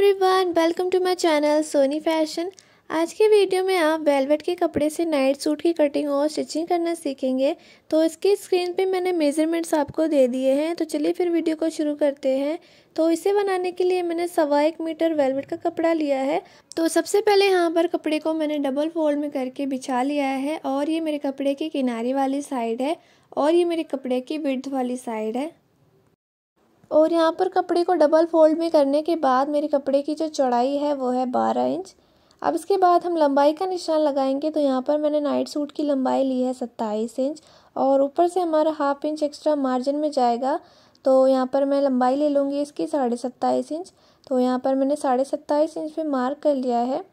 everyone welcome to my channel Soni fashion आज के video में आप वेलवेट के कपड़े से नाइट सूट की कटिंग और स्टिचिंग करना सीखेंगे तो इसकी स्क्रीन पे मैंने मेज़रमेंट्स आपको दे दिए हैं तो चलिए फिर वीडियो को शुरू करते हैं तो इसे बनाने के लिए मैंने सवा एक मीटर वेलवेट का कपड़ा लिया है तो सबसे पहले यहाँ पर कपड़े को मैंने डबल फोल्ड में करके बिछा लिया है और ये मेरे कपड़े के किनारे वाली साइड है और ये मेरे कपड़े की विर्थ वाली साइड है और यहाँ पर कपड़े को डबल फोल्ड में करने के बाद मेरे कपड़े की जो चौड़ाई है वो है बारह इंच अब इसके बाद हम लंबाई का निशान लगाएंगे तो यहाँ पर मैंने नाइट सूट की लंबाई ली है सत्ताईस इंच और ऊपर से हमारा हाफ इंच एक्स्ट्रा मार्जिन में जाएगा तो यहाँ पर मैं लंबाई ले लूँगी इसकी साढ़े सत्ताईस इंच तो यहाँ पर मैंने साढ़े सत्ताईस इंच पे मार्क कर लिया है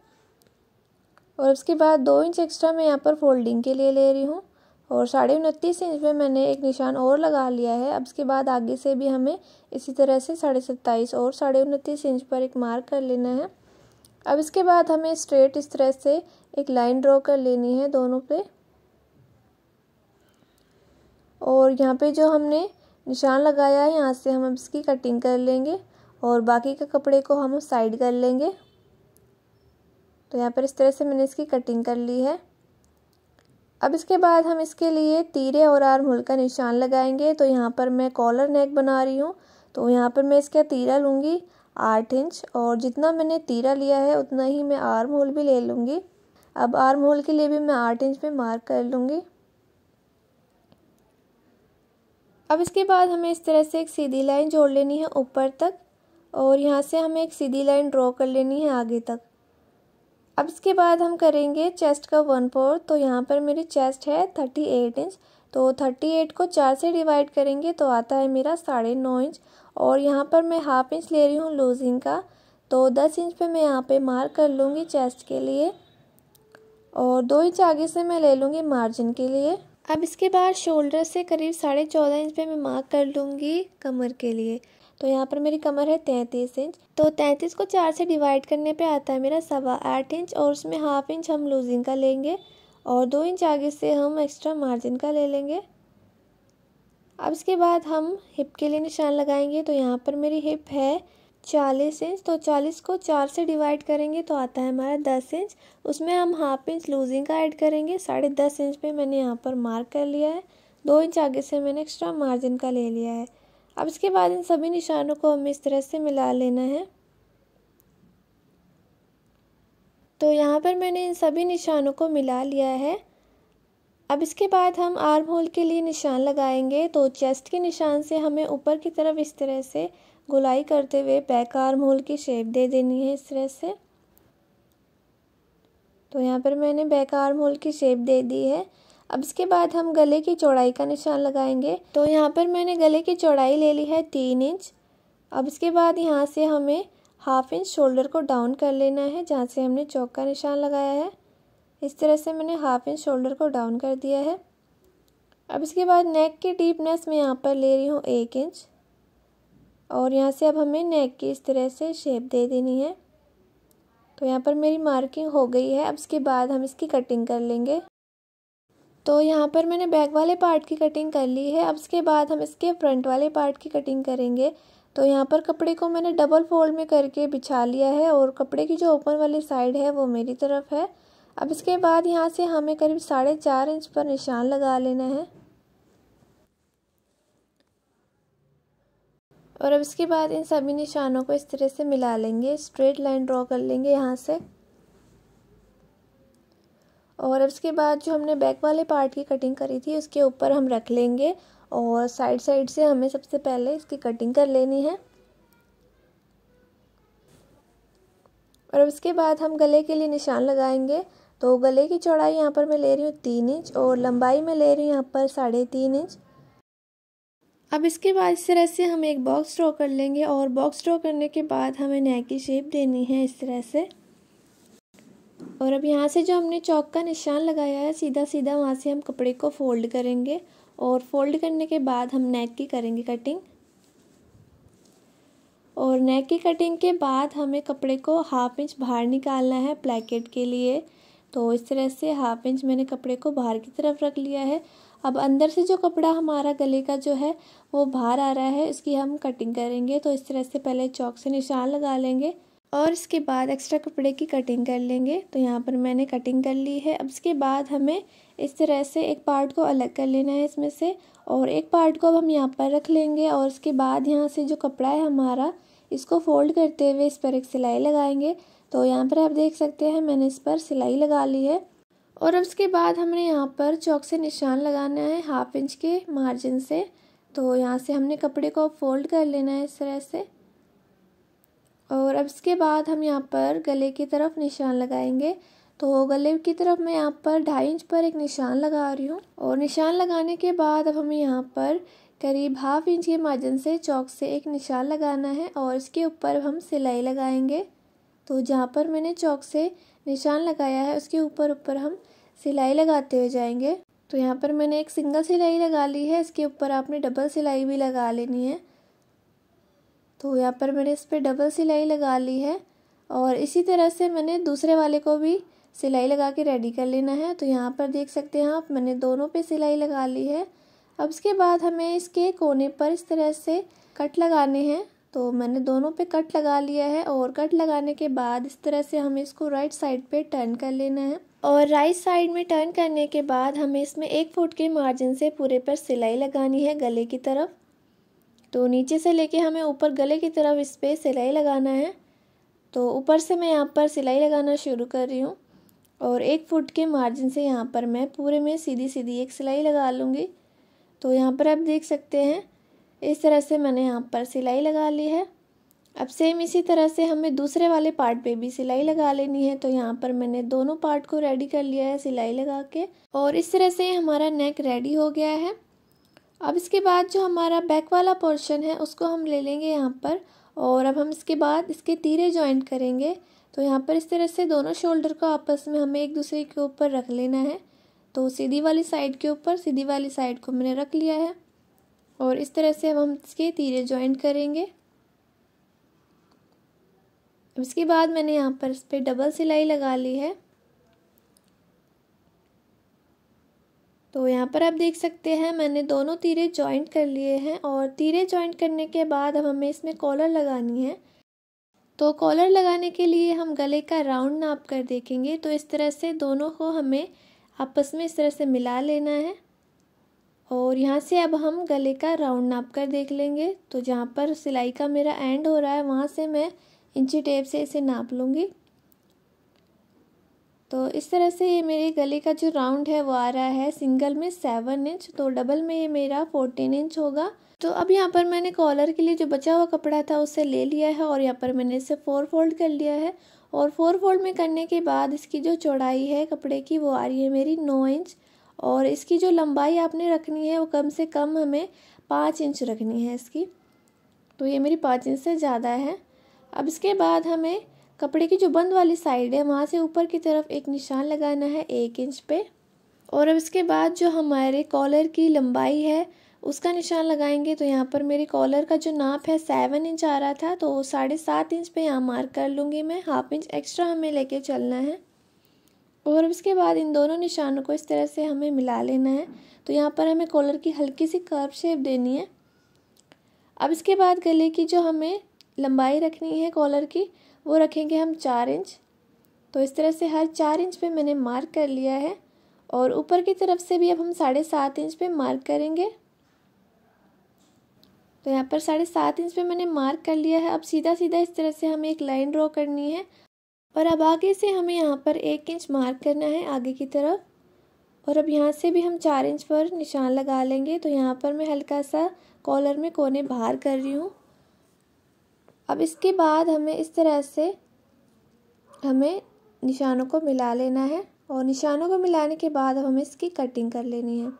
और उसके बाद दो इंच एक्स्ट्रा मैं यहाँ पर फोल्डिंग के लिए ले रही हूँ और साढ़े उनतीस इंच में मैंने एक निशान और लगा लिया है अब इसके बाद आगे से भी हमें इसी तरह से साढ़े सत्ताईस और साढ़े उनतीस इंच पर एक मार्क कर लेना है अब इसके बाद हमें स्ट्रेट इस तरह से एक लाइन ड्रॉ कर लेनी है दोनों पे और यहाँ पे जो हमने निशान लगाया है यहाँ से हम अब इसकी कटिंग कर लेंगे और बाकी के कपड़े को हम साइड कर लेंगे तो यहाँ पर इस तरह से मैंने इसकी कटिंग कर ली है अब इसके बाद हम इसके लिए तीरे और आर्महोल का निशान लगाएंगे तो यहाँ पर मैं कॉलर नेक बना रही हूँ तो यहाँ पर मैं इसका तीरा लूँगी आठ इंच और जितना मैंने तीरा लिया है उतना ही मैं आर्म होल भी ले लूँगी अब आर्म होल के लिए भी मैं आठ इंच में मार्क कर लूँगी अब इसके बाद हमें इस तरह से एक सीधी लाइन जोड़ लेनी है ऊपर तक और यहाँ से हमें एक सीधी लाइन ड्रॉ कर लेनी है आगे तक अब इसके बाद हम करेंगे चेस्ट का वन फोर तो यहाँ पर मेरी चेस्ट है थर्टी एट इंच तो थर्टी एट को चार से डिवाइड करेंगे तो आता है मेरा साढ़े नौ इंच और यहाँ पर मैं हाफ इंच ले रही हूँ लूजिंग का तो दस इंच पे मैं यहाँ पे मार्क कर लूँगी चेस्ट के लिए और दो इंच आगे से मैं ले लूँगी मार्जिन के लिए अब इसके बाद शोल्डर से करीब साढ़े चौदह इंच पे मैं मार्क कर लूँगी कमर के लिए तो यहाँ पर मेरी कमर है तैंतीस इंच तो तैंतीस को चार से डिवाइड करने पे आता है मेरा सवा आठ इंच और उसमें हाफ इंच हम लूजिंग का लेंगे और दो इंच आगे से हम एक्स्ट्रा मार्जिन का ले लेंगे अब इसके बाद हम हिप के लिए निशान लगाएंगे तो यहाँ पर मेरी हिप है चालीस इंच तो चालीस को चार से डिवाइड करेंगे तो आता है हमारा दस इंच उसमें हम हाफ इंच लूजिंग का ऐड करेंगे साढ़े दस इंच पे मैंने यहाँ पर मार्क कर लिया है दो इंच आगे से मैंने एक्स्ट्रा मार्जिन का ले लिया है अब इसके बाद इन सभी निशानों को हमें इस तरह से मिला लेना है तो यहाँ पर मैंने इन सभी निशानों को मिला लिया है अब इसके बाद हम आर्म होल के लिए निशान लगाएंगे तो चेस्ट के निशान से हमें ऊपर की तरफ इस तरह से गुलाई करते हुए बैक आर्म होल की शेप दे देनी है इस तरह से तो यहाँ पर मैंने बैक आर्म होल की शेप दे दी है अब इसके बाद हम गले की चौड़ाई का निशान लगाएंगे तो यहाँ पर मैंने गले की चौड़ाई ले ली है तीन इंच अब इसके बाद यहाँ से हमें हाफ इंच शोल्डर को डाउन कर लेना है जहाँ से हमने चौक का निशान लगाया है इस तरह से मैंने हाफ इंच शोल्डर को डाउन कर दिया है अब इसके बाद नेक की डीपनेस मैं यहाँ पर ले रही हूँ एक इंच और यहाँ से अब हमें नेक की इस तरह से शेप दे देनी है तो यहाँ पर मेरी मार्किंग हो गई है अब इसके बाद हम इसकी कटिंग कर लेंगे तो यहाँ पर मैंने बैक वाले पार्ट की कटिंग कर ली है अब इसके बाद हम इसके फ्रंट वाले पार्ट की कटिंग करेंगे तो यहाँ पर कपड़े को मैंने डबल फोल्ड में करके बिछा लिया है और कपड़े की जो ओपन वाली साइड है वो मेरी तरफ है अब इसके बाद यहाँ से हमें करीब साढ़े चार इंच पर निशान लगा लेना है और अब इसके बाद इन सभी निशानों को इस तरह से मिला लेंगे स्ट्रेट लाइन ड्रॉ कर लेंगे यहाँ से और अब इसके बाद जो हमने बैक वाले पार्ट की कटिंग करी थी उसके ऊपर हम रख लेंगे और साइड साइड से हमें सबसे पहले इसकी कटिंग कर लेनी है और अब बाद हम गले के लिए निशान लगाएंगे तो गले की चौड़ाई यहाँ पर मैं ले रही हूँ तीन इंच और लंबाई में ले रही हूँ यहाँ पर साढ़े तीन इंच अब इसके बाद इस तरह से हम एक बॉक्स ड्रॉ कर लेंगे और बॉक्स ड्रॉ करने के बाद हमें नेक की शेप देनी है इस तरह से और अब यहाँ से जो हमने चौक का निशान लगाया है सीधा सीधा वहाँ से हम कपड़े को फोल्ड करेंगे और फोल्ड करने के बाद हम नेक की करेंगे कटिंग और नेक की कटिंग के बाद हमें कपड़े को हाफ इंच बाहर निकालना है प्लेकेट के लिए तो इस तरह से हाफ इंच मैंने कपड़े को बाहर की तरफ रख लिया है अब अंदर से जो कपड़ा हमारा गले का जो है वो बाहर आ रहा है उसकी हम कटिंग करेंगे तो इस तरह से पहले चौक से निशान लगा लेंगे और इसके बाद एक्स्ट्रा कपड़े की कटिंग कर लेंगे तो यहाँ पर मैंने कटिंग कर ली है अब इसके बाद हमें इस तरह से एक पार्ट को अलग कर लेना है इसमें से और एक पार्ट को अब हम यहाँ पर रख लेंगे और इसके बाद यहाँ से जो कपड़ा है हमारा इसको फोल्ड करते हुए इस पर एक सिलाई लगाएंगे तो यहाँ पर आप देख सकते हैं मैंने इस पर सिलाई लगा ली है और अब इसके बाद हमने यहाँ पर चौक से निशान लगाना है हाफ इंच के मार्जिन से तो यहाँ से हमने कपड़े को फोल्ड कर लेना है इस तरह से और अब इसके बाद हम यहाँ पर गले की तरफ निशान लगाएंगे तो गले की तरफ मैं यहाँ पर ढाई इंच पर एक निशान लगा रही हूँ और निशान लगाने के बाद अब हमें यहाँ पर करीब हाफ इंच के मार्जिन से चौक से एक निशान लगाना है और इसके ऊपर हम सिलाई लगाएंगे तो जहाँ पर मैंने चौक से निशान लगाया है उसके ऊपर ऊपर हम सिलाई लगाते हुए जाएंगे तो यहाँ पर मैंने एक सिंगल सिलाई लगा ली है इसके ऊपर आपने डबल सिलाई भी लगा लेनी है तो यहाँ पर मैंने इस पर डबल सिलाई लगा ली है और इसी तरह से मैंने दूसरे वाले को भी सिलाई लगा के रेडी कर लेना है तो यहाँ पर देख सकते हैं आप मैंने दोनों पे सिलाई लगा ली है अब इसके बाद हमें इसके कोने पर इस तरह से कट लगाने हैं तो मैंने दोनों पे कट लगा लिया है और कट लगाने के बाद इस तरह से हमें इसको राइट साइड पे टर्न कर लेना है और राइट साइड में टर्न करने के बाद हमें इसमें एक फुट के मार्जिन से पूरे पर सिलाई लगानी है गले की तरफ तो नीचे से लेके हमें ऊपर गले की तरफ इस पर सिलाई लगाना है तो ऊपर से मैं यहाँ पर सिलाई लगाना शुरू कर रही हूँ और एक फुट के मार्जिन से यहाँ पर मैं पूरे में सीधी सीधी एक सिलाई लगा लूँगी तो यहाँ पर आप देख सकते हैं इस तरह से मैंने यहाँ पर सिलाई लगा ली है अब सेम इसी तरह से हमें दूसरे वाले पार्ट पे भी सिलाई लगा लेनी है तो यहाँ पर मैंने दोनों पार्ट को रेडी कर लिया है सिलाई लगा के और इस तरह से हमारा नेक रेडी हो गया है अब इसके बाद जो हमारा बैक वाला पोर्शन है उसको हम ले लेंगे यहाँ पर और अब हम इसके बाद इसके तीरे जॉइंट करेंगे तो यहाँ पर इस तरह से दोनों शोल्डर को आपस में हमें एक दूसरे के ऊपर रख लेना है तो सीधी वाली साइड के ऊपर सीधी वाली साइड को मैंने रख लिया है और इस तरह से अब हम इसके तीरे जॉइंट करेंगे इसके बाद मैंने यहाँ पर इस पर डबल सिलाई लगा ली है तो यहाँ पर आप देख सकते हैं मैंने दोनों तीरे जॉइंट कर लिए हैं और तीरे जॉइंट करने के बाद अब हमें इसमें कॉलर लगानी है तो कॉलर लगाने के लिए हम गले का राउंड नाप कर देखेंगे तो इस तरह से दोनों को हमें आपस में इस तरह से मिला लेना है और यहाँ से अब हम गले का राउंड नाप कर देख लेंगे तो जहाँ पर सिलाई का मेरा एंड हो रहा है वहाँ से मैं इंची टेप से इसे नाप लूँगी तो इस तरह से ये मेरे गले का जो राउंड है वो आ रहा है सिंगल में सेवन इंच तो डबल में ये मेरा फोर्टीन इंच होगा तो अब यहाँ पर मैंने कॉलर के लिए जो बचा हुआ कपड़ा था उसे ले लिया है और यहाँ पर मैंने इसे फोर फोल्ड कर लिया है और फोर फोल्ड में करने के बाद इसकी जो चौड़ाई है कपड़े की वो आ रही है मेरी नौ इंच और इसकी जो लंबाई आपने रखनी है वो कम से कम हमें पाँच इंच रखनी है इसकी तो ये मेरी पाँच इंच से ज़्यादा है अब इसके बाद हमें कपड़े की जो बंद वाली साइड है वहाँ से ऊपर की तरफ एक निशान लगाना है एक इंच पे और अब इसके बाद जो हमारे कॉलर की लंबाई है उसका निशान लगाएंगे तो यहाँ पर मेरे कॉलर का जो नाप है सेवन इंच आ रहा था तो साढ़े सात इंच पे यहाँ मार्क कर लूँगी मैं हाफ इंच एक्स्ट्रा हमें लेके चलना है और इसके बाद इन दोनों निशानों को इस तरह से हमें मिला लेना है तो यहाँ पर हमें कॉलर की हल्की सी कर्व शेप देनी है अब इसके बाद गले की जो हमें लंबाई रखनी है कॉलर की वो रखेंगे हम चार इंच तो इस तरह से हर चार इंच पे मैंने मार्क कर लिया है और ऊपर की तरफ से भी अब हम साढ़े सात इंच पे मार्क करेंगे तो यहाँ पर साढ़े सात इंच पे मैंने मार्क कर लिया है अब सीधा सीधा इस तरह से हमें एक लाइन ड्रॉ करनी है और अब आगे से हमें यहाँ पर एक इंच मार्क करना है आगे की तरफ और अब यहाँ से भी हम चार इंच पर निशान लगा लेंगे तो यहाँ पर मैं हल्का सा कॉलर में कोने बाहर कर रही हूँ अब इसके बाद हमें इस तरह से हमें निशानों को मिला लेना है और निशानों को मिलाने के बाद अब हमें इसकी कटिंग कर लेनी है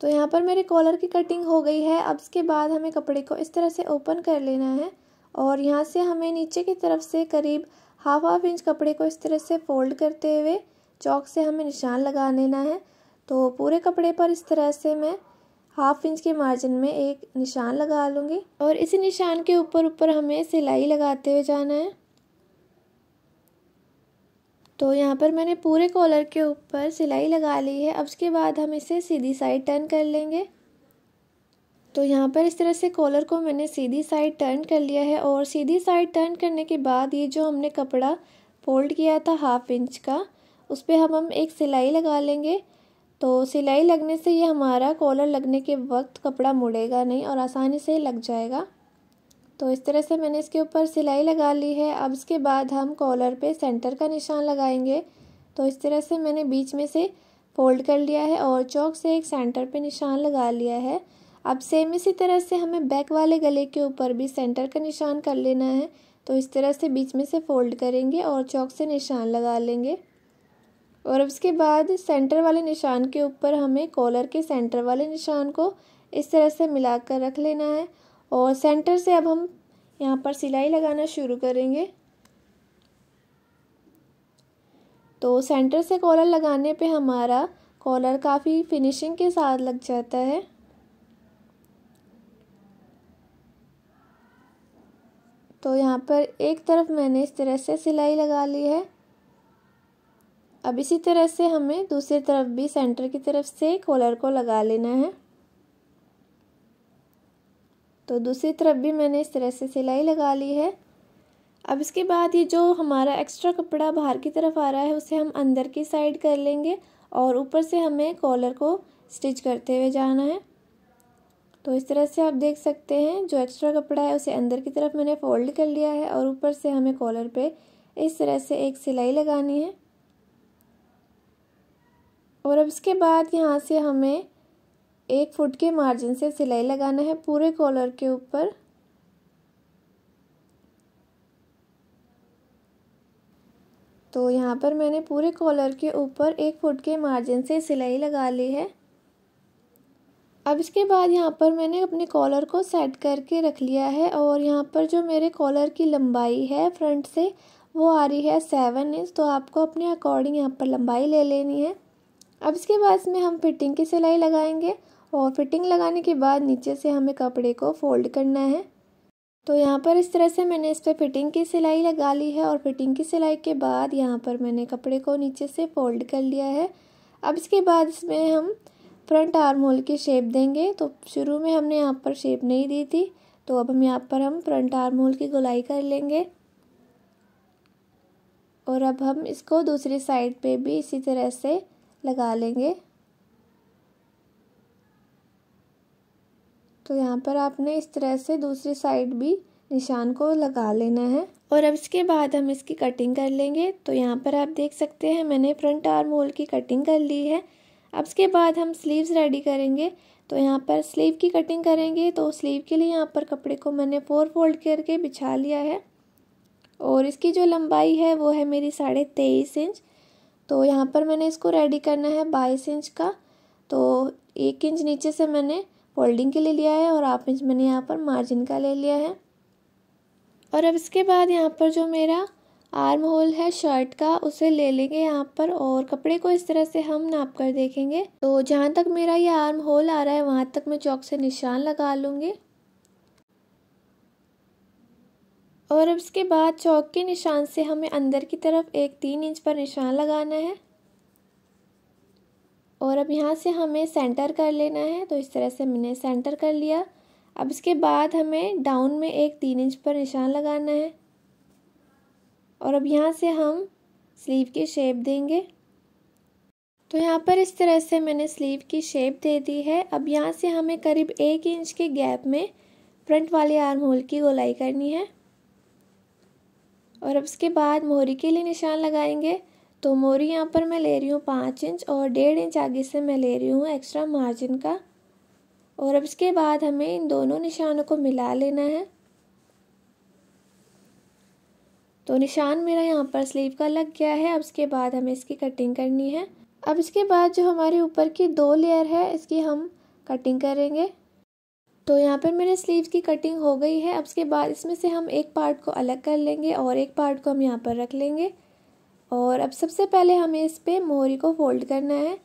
तो यहाँ पर मेरे कॉलर की कटिंग हो गई है अब इसके बाद हमें कपड़े को इस तरह से ओपन कर लेना है और यहाँ से हमें नीचे की तरफ से करीब हाफ हाफ इंच कपड़े को इस तरह से फोल्ड करते हुए चौक से हमें निशान लगा लेना है तो पूरे कपड़े पर इस तरह से मैं हाफ इंच के मार्जिन में एक निशान लगा लूँगी और इसी निशान के ऊपर ऊपर हमें सिलाई लगाते हुए जाना है तो यहाँ पर मैंने पूरे कॉलर के ऊपर सिलाई लगा ली है अब उसके बाद हम इसे सीधी साइड टर्न कर लेंगे तो यहाँ पर इस तरह से कॉलर को मैंने सीधी साइड टर्न कर लिया है और सीधी साइड टर्न करने के बाद ये जो हमने कपड़ा फोल्ड किया था हाफ इंच का उस पर हम हम एक सिलाई लगा लेंगे तो सिलाई लगने से ये हमारा कॉलर लगने के वक्त कपड़ा मुड़ेगा नहीं और आसानी से लग जाएगा तो इस तरह से मैंने इसके ऊपर सिलाई लगा ली है अब इसके बाद हम कॉलर पे सेंटर का निशान लगाएंगे तो इस तरह से मैंने बीच में से फोल्ड कर लिया है और चौक से एक सेंटर पे निशान लगा लिया है अब सेम इसी तरह से हमें बैक वाले गले के ऊपर भी सेंटर का निशान कर लेना है तो इस तरह से बीच में से फोल्ड करेंगे और चौक से निशान लगा लेंगे और उसके बाद सेंटर वाले निशान के ऊपर हमें कॉलर के सेंटर वाले निशान को इस तरह से मिलाकर रख लेना है और सेंटर से अब हम यहाँ पर सिलाई लगाना शुरू करेंगे तो सेंटर से कॉलर लगाने पे हमारा कॉलर काफ़ी फिनिशिंग के साथ लग जाता है तो यहाँ पर एक तरफ मैंने इस तरह से सिलाई लगा ली है अब इसी तरह से हमें दूसरी तरफ भी सेंटर की तरफ से कॉलर को लगा लेना है तो दूसरी तरफ भी मैंने इस तरह से सिलाई लगा ली है अब इसके बाद ये जो हमारा एक्स्ट्रा कपड़ा बाहर की तरफ आ रहा है उसे हम अंदर की साइड कर लेंगे और ऊपर से हमें कॉलर को स्टिच करते हुए जाना है तो इस तरह से आप देख सकते हैं जो एक्स्ट्रा कपड़ा है उसे अंदर की तरफ मैंने फोल्ड कर लिया है और ऊपर से हमें कॉलर पे इस तरह से एक सिलाई लगानी है और अब इसके बाद यहाँ से हमें एक फुट के मार्जिन से सिलाई लगाना है पूरे कॉलर के ऊपर तो यहाँ पर मैंने पूरे कॉलर के ऊपर एक फुट के मार्जिन से सिलाई लगा ली है अब इसके बाद यहाँ पर मैंने अपने कॉलर को सेट करके रख लिया है और यहाँ पर जो मेरे कॉलर की लंबाई है फ्रंट से वो आ रही है सेवन इंच तो आपको अपने अकॉर्डिंग यहाँ पर लंबाई ले लेनी है अब इसके बाद इसमें हम फिटिंग की सिलाई लगाएंगे और फिटिंग लगाने के बाद नीचे से हमें कपड़े को फोल्ड करना है तो यहाँ पर इस तरह से मैंने इस पर फिटिंग की सिलाई लगा ली है और फिटिंग की सिलाई के बाद यहाँ पर मैंने कपड़े को नीचे से फोल्ड कर लिया है अब इसके बाद इसमें हम फ्रंट आर्म होल की शेप देंगे तो शुरू में हमने यहाँ पर शेप नहीं दी थी तो अब हम यहाँ पर हम फ्रंट आर्म होल की गोलाई कर लेंगे और अब हम इसको दूसरी साइड पे भी इसी तरह से लगा लेंगे तो यहाँ पर आपने इस तरह से दूसरी साइड भी निशान को लगा लेना है और अब इसके बाद हम इसकी कटिंग कर लेंगे तो यहाँ पर आप देख सकते हैं मैंने फ्रंट आर्म होल की कटिंग कर ली है अब इसके बाद हम स्लीव्स रेडी करेंगे तो यहाँ पर स्लीव की कटिंग करेंगे तो स्लीव के लिए यहाँ पर कपड़े को मैंने फोर फोल्ड करके बिछा लिया है और इसकी जो लंबाई है वो है मेरी साढ़े तेईस इंच तो यहाँ पर मैंने इसको रेडी करना है बाईस इंच का तो एक इंच नीचे से मैंने फोल्डिंग के लिए लिया है और हाफ इंच मैंने यहाँ पर मार्जिन का ले लिया है और अब इसके बाद यहाँ पर जो मेरा आर्म होल है शर्ट का उसे ले लेंगे यहाँ पर और कपड़े को इस तरह से हम नाप कर देखेंगे तो जहाँ तक मेरा ये आर्म होल आ रहा है वहाँ तक मैं चौक से निशान लगा लूँगी और अब इसके बाद चौक के निशान से हमें अंदर की तरफ एक तीन इंच पर निशान लगाना है और अब यहाँ से हमें सेंटर कर लेना है तो इस तरह से मैंने सेंटर कर लिया अब इसके बाद हमें डाउन में एक तीन इंच पर निशान लगाना है और अब यहाँ से हम स्लीव की शेप देंगे तो यहाँ पर इस तरह से मैंने स्लीव की शेप दे दी है अब यहाँ से हमें करीब एक इंच के गैप में फ्रंट वाले आर्म होल की गोलाई करनी है और अब इसके बाद मोहरी के लिए निशान लगाएंगे तो मोरी यहाँ पर मैं ले रही हूँ पाँच इंच और डेढ़ इंच आगे से मैं ले रही हूँ एक्स्ट्रा मार्जिन का और अब इसके बाद हमें इन दोनों निशानों को मिला लेना है तो निशान मेरा यहाँ पर स्लीव का लग गया है अब इसके बाद हमें इसकी कटिंग करनी है अब इसके बाद जो हमारे ऊपर की दो लेयर है इसकी हम कटिंग करेंगे तो यहाँ पर मेरे स्लीव की कटिंग हो गई है अब उसके बाद इसमें से हम एक पार्ट को अलग कर लेंगे और एक पार्ट को हम यहाँ पर रख लेंगे और अब सबसे पहले हमें इस पर मोहरी को फोल्ड करना है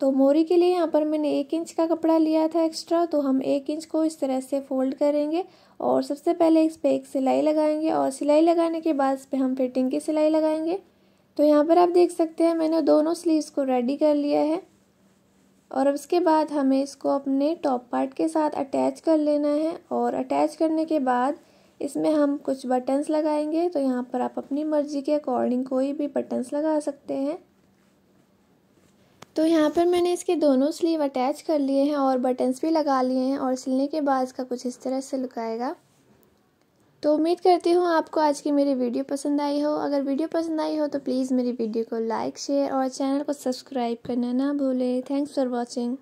तो मोहरी के लिए यहाँ पर मैंने एक इंच का कपड़ा लिया था एक्स्ट्रा तो हम एक इंच को इस तरह से फोल्ड करेंगे और सबसे पहले इस पर एक सिलाई लगाएंगे और सिलाई लगाने के बाद इस पर हम फिटिंग की सिलाई लगाएंगे तो यहाँ पर आप देख सकते हैं मैंने दोनों स्लीव्स को रेडी कर लिया है और अब इसके बाद हमें इसको अपने टॉप पार्ट के साथ अटैच कर लेना है और अटैच करने के बाद इसमें हम कुछ बटन्स लगाएंगे तो यहाँ पर आप अपनी मर्ज़ी के अकॉर्डिंग कोई भी बटन्स लगा सकते हैं तो यहाँ पर मैंने इसके दोनों स्लीव अटैच कर लिए हैं और बटन्स भी लगा लिए हैं और सिलने के बाद इसका कुछ इस तरह से लुकाएगा तो उम्मीद करती हूँ आपको आज की मेरी वीडियो पसंद आई हो अगर वीडियो पसंद आई हो तो प्लीज़ मेरी वीडियो को लाइक शेयर और चैनल को सब्सक्राइब करना ना भूलें थैंक्स फॉर वॉचिंग